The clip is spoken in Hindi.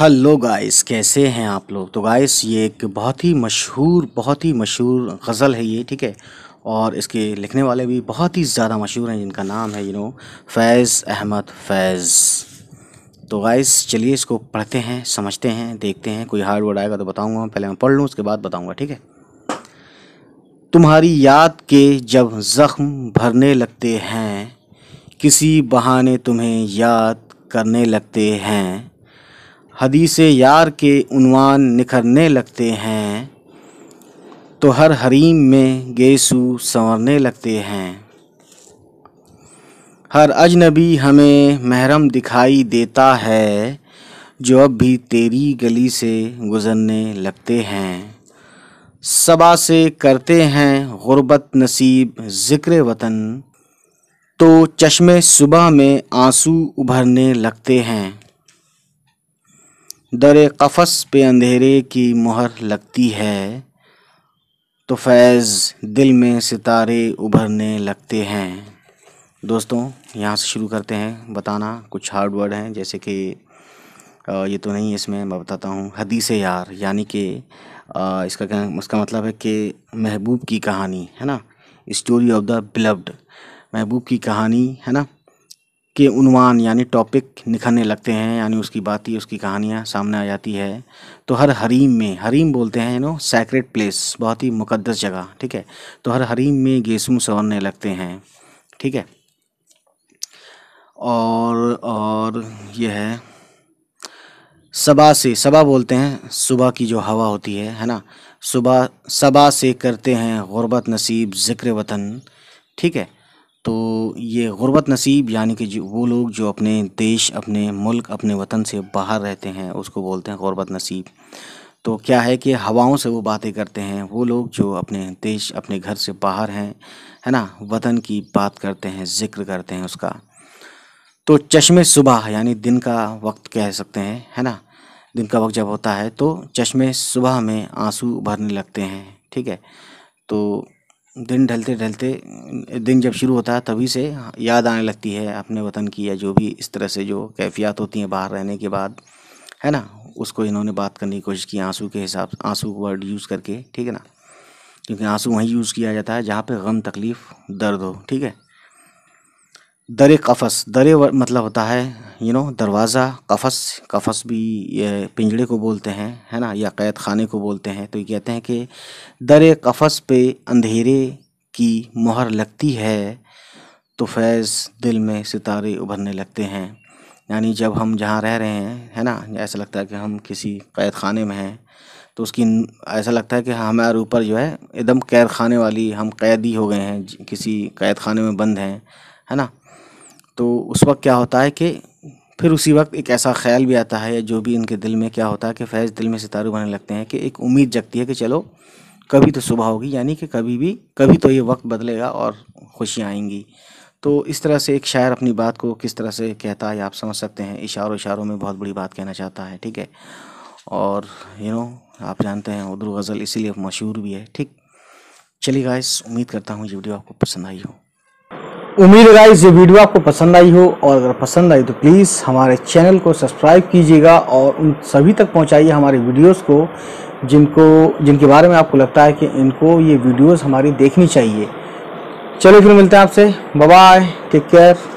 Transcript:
हेलो गाइस कैसे हैं आप लोग तो गाइस ये एक बहुत ही मशहूर बहुत ही मशहूर गज़ल है ये ठीक है और इसके लिखने वाले भी बहुत ही ज़्यादा मशहूर हैं जिनका नाम है यू नो फैज़ अहमद फैज़ तो गाइस चलिए इसको पढ़ते हैं समझते हैं देखते हैं कोई हार्ड वर्ड आएगा तो बताऊँगा पहले मैं पढ़ लूँ उसके बाद बताऊँगा ठीक है तुम्हारी याद के जब ज़ख्म भरने लगते हैं किसी बहाने तुम्हें याद करने लगते हैं हदीस यार के उनवान निखरने लगते हैं तो हर हरीम में गेसु संवरने लगते हैं हर अजनबी हमें महरम दिखाई देता है जो अब भी तेरी गली से गुज़रने लगते हैं सबा से करते हैं गुरबत नसीब ज़िक्र वतन तो चश्मे सुबह में आंसू उभरने लगते हैं दर कफ़स पे अंधेरे की मोहर लगती है तो फैज़ दिल में सितारे उभरने लगते हैं दोस्तों यहाँ से शुरू करते हैं बताना कुछ हार्ड वर्ड हैं जैसे कि ये तो नहीं इसमें मैं बताता हूँ हदीस यार यानी कि इसका क्या इसका मतलब है कि महबूब की कहानी है ना स्टोरी ऑफ द बिलव्ड महबूब की कहानी है ना के उनवान यानी टॉपिक निखरने लगते हैं यानी उसकी बातें उसकी कहानियाँ सामने आ जाती है तो हर हरीम में हरीम बोलते हैं यू नो सैक्रेट प्लेस बहुत ही मुकद्दस जगह ठीक है तो हर हरीम में गेसू संवरने लगते हैं ठीक है और और यह है सबा से सबा बोलते हैं सुबह की जो हवा होती है है ना सुबह सबा से करते हैं गुरबत नसीब ज़िक्र वतन ठीक है तो ये ग़ुरबत नसीब यानी कि जो वो लोग जो अपने देश अपने मुल्क अपने वतन से बाहर रहते हैं उसको बोलते हैं ग़ुरबत नसीब तो क्या है कि हवाओं से वो बातें करते हैं वो लोग जो अपने देश अपने घर से बाहर हैं है ना वतन की बात करते हैं ज़िक्र करते हैं उसका तो चश्मे सुबह यानी दिन का वक्त कह सकते हैं है ना दिन का वक्त जब होता है तो चश्मे सुबह में आंसू भरने लगते हैं ठीक है तो दिन ढलते ढलते दिन जब शुरू होता है तभी से याद आने लगती है अपने वतन की या जो भी इस तरह से जो कैफियत होती हैं बाहर रहने के बाद है ना उसको इन्होंने बात करने की कोशिश की आंसू के हिसाब से आंसू वर्ड यूज़ करके ठीक है ना क्योंकि आंसू वहीं यूज़ किया जाता है जहाँ पे गम तकलीफ़ दर्द हो ठीक है दर कफ़स दर मतलब होता है यू नो दरवाज़ा कफ़स कफ़स भी ये पिंजड़े को बोलते हैं है ना या कैद खाने को बोलते हैं तो ये कहते हैं कि दर कफ़स पे अंधेरे की मोहर लगती है तो फैज़ दिल में सितारे उभरने लगते हैं यानी जब हम जहाँ रह रहे हैं है ना ऐसा लगता है कि हम किसी कैद खाने में हैं तो उसकी ऐसा लगता है कि हाँ, हमारे ऊपर जो है एकदम कैद खाने वाली हम कैदी हो गए हैं किसी कैद खाने में बंद हैं है ना तो उस वक्त क्या होता है कि फिर उसी वक्त एक ऐसा ख्याल भी आता है जो भी इनके दिल में क्या होता है कि फैज़ दिल में सितारे बनने लगते हैं कि एक उम्मीद जगती है कि चलो कभी तो सुबह होगी यानी कि कभी भी कभी तो ये वक्त बदलेगा और खुशियाँ आएंगी तो इस तरह से एक शायर अपनी बात को किस तरह से कहता है आप समझ सकते हैं इशारों इशारों में बहुत बड़ी बात कहना चाहता है ठीक है और यू नो आप जानते हैं उर्दू गज़ल इसीलिए मशहूर भी है ठीक चलिए गाइस उम्मीद करता हूँ ये वीडियो आपको पसंद आई हो उम्मीद है ये वीडियो आपको पसंद आई हो और अगर पसंद आई तो प्लीज़ हमारे चैनल को सब्सक्राइब कीजिएगा और उन सभी तक पहुंचाइए हमारे वीडियोस को जिनको जिनके बारे में आपको लगता है कि इनको ये वीडियोस हमारी देखनी चाहिए चलो फिर मिलते हैं आपसे बाय टेक केयर